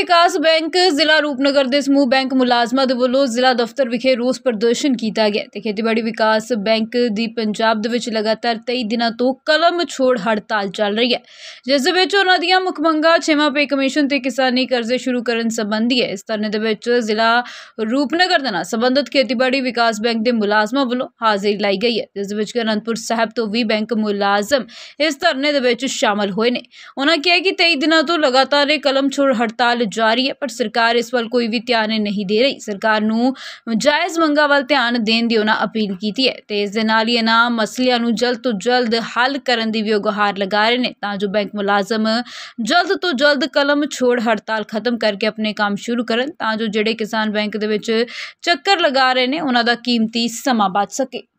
ਵਿਕਾਸ bank ਜ਼ਿਲ੍ਹਾ ਰੂਪਨਗਰ ਦੇ ਸਮੂਹ ਬੈਂਕ ਮੁਲਾਜ਼ਮਾਂ ਦੇ ਵੱਲੋਂ ਜ਼ਿਲ੍ਹਾ ਦਫ਼ਤਰ ਵਿਖੇ ਰੋਸ ਪ੍ਰਦਰਸ਼ਨ ਕੀਤਾ ਗਿਆ ਤੇ ਖੇਤੀਬਾੜੀ ਵਿਕਾਸ ਬੈਂਕ ਦੀ ਪੰਜਾਬ ਦੇ ਵਿੱਚ ਲਗਾਤਾਰ 23 ਦਿਨਾਂ ਤੋਂ ਕਲਮ ਛੋੜ ਹੜਤਾਲ ਚੱਲ ਰਹੀ ਹੈ ਜਿਸ ਦੇ ਵਿੱਚ ਉਹਨਾਂ ਦੀਆਂ ਮੁੱਖ ਮੰਗਾਂ ਛੇਵਾਂ ਪੇ ਕਮਿਸ਼ਨ ਤੇ ਕਿਸਾਨੀ ਕਰਜ਼ੇ ਸ਼ੁਰੂ ਕਰਨ ਸੰਬੰਧੀ ਹੈ ਇਸ ਤਰ੍ਹਾਂ ਦੇ ਵਿੱਚ ਜ਼ਿਲ੍ਹਾ ਰੂਪਨਗਰ ਦੇ ਨਾਲ ਸੰਬੰਧਿਤ ਖੇਤੀਬਾੜੀ ਵਿਕਾਸ ਬੈਂਕ ਦੇ ਮੁਲਾਜ਼ਮਾਂ ਵੱਲੋਂ ਹਾਜ਼ਰੀ ਲਾਈ ਗਈ ਹੈ ਜਿਸ ਦੇ ਵਿੱਚ ਅਨੰਦਪੁਰ ਸਾਹਿਬ ਤੋਂ ਵੀ ਬੈਂਕ ਮੁਲਾਜ਼ਮ ਇਸ ਧਰਨੇ ਦੇ ਵਿੱਚ ਸ਼ਾਮਲ ਹੋਏ ਨੇ ਉਹਨਾਂ ਕਿਹਾ ਕਿ 23 ਦਿਨਾਂ ਤੋਂ ਲਗਾਤਾਰ ਇਹ ਕਲਮ ਛੋੜ ਹੜਤਾਲ ਜਾ ਰਹੀ ਹੈ ਪਰ ਸਰਕਾਰ ਇਸ ਵੱਲ ਕੋਈ ਵੀ ਧਿਆਨ ਨਹੀਂ ਦੇ ਰਹੀ ਸਰਕਾਰ ਨੂੰ ਜਾਇਜ਼ ਮੰਗਾਂ ਵੱਲ ਧਿਆਨ ਦੇਣ ਦੀ ਉਹਨਾਂ ਅਪੀਲ ਕੀਤੀ ਹੈ ਤੇ ਇਸ ਦੇ ਨਾਲ ਹੀ ਇਹਨਾਂ ਮਸਲਿਆਂ ਨੂੰ ਜਲਦ ਤੋਂ ਜਲਦ ਹੱਲ ਕਰਨ ਦੀ ਵੀ ਉਹ ਗੁਹਾਰ ਲਗਾ ਰਹੇ ਨੇ ਤਾਂ ਜੋ ਬੈਂਕ ਮੁਲਾਜ਼ਮ ਜਲਦ ਤੋਂ ਜਲਦ ਕਲਮ ਛੋੜ ਹੜਤਾਲ ਖਤਮ ਕਰਕੇ ਆਪਣੇ ਕੰਮ ਸ਼ੁਰੂ ਕਰਨ ਤਾਂ ਜੋ ਜਿਹੜੇ ਕਿਸਾਨ ਬੈਂਕ ਦੇ ਵਿੱਚ ਚੱਕਰ ਲਗਾ ਰਹੇ ਨੇ ਉਹਨਾਂ ਦਾ ਕੀਮਤੀ ਸਮਾਂ ਬਚ ਸਕੇ